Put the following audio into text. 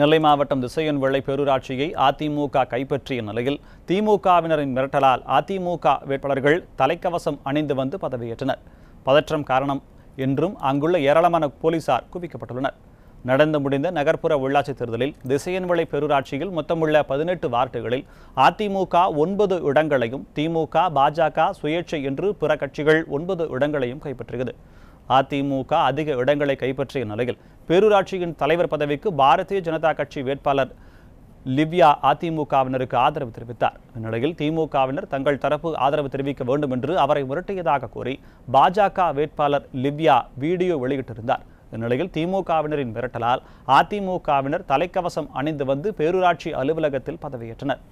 நெல்லை மாவட்டம் விளை பேரூராட்சியை அதிமுக கைப்பற்றிய நிலையில் திமுகவினரின் மிரட்டலால் அதிமுக வேட்பாளர்கள் தலைக்கவசம் அணிந்து வந்து பதவியேற்றனர் பதற்றம் காரணம் என்றும் அங்குள்ள ஏராளமான போலீசார் குவிக்கப்பட்டுள்ளனர் நடந்து முடிந்த நகர்ப்புற உள்ளாட்சி தேர்தலில் விளை பேரூராட்சியில் மொத்தமுள்ள பதினெட்டு வார்டுகளில் அதிமுக ஒன்பது இடங்களையும் திமுக பாஜக சுயேட்சை என்று பிற கட்சிகள் ஒன்பது இடங்களையும் கைப்பற்றியது அதிமுக அதிக இடங்களை கைப்பற்றிய நிலையில் பேரூராட்சியின் தலைவர் பதவிக்கு பாரதிய ஜனதா கட்சி வேட்பாளர் லிவ்யா அதிமுகவினருக்கு ஆதரவு தெரிவித்தார் இந்நிலையில் திமுகவினர் தங்கள் தரப்பு ஆதரவு தெரிவிக்க வேண்டும் என்று அவரை முரட்டியதாக கூறி பாஜக வேட்பாளர் லிவ்யா வீடியோ வெளியிட்டிருந்தார் இந்நிலையில் திமுகவினரின் மிரட்டலால் அதிமுகவினர் தலைக்கவசம் அணிந்து வந்து பேரூராட்சி அலுவலகத்தில் பதவியேற்றனர்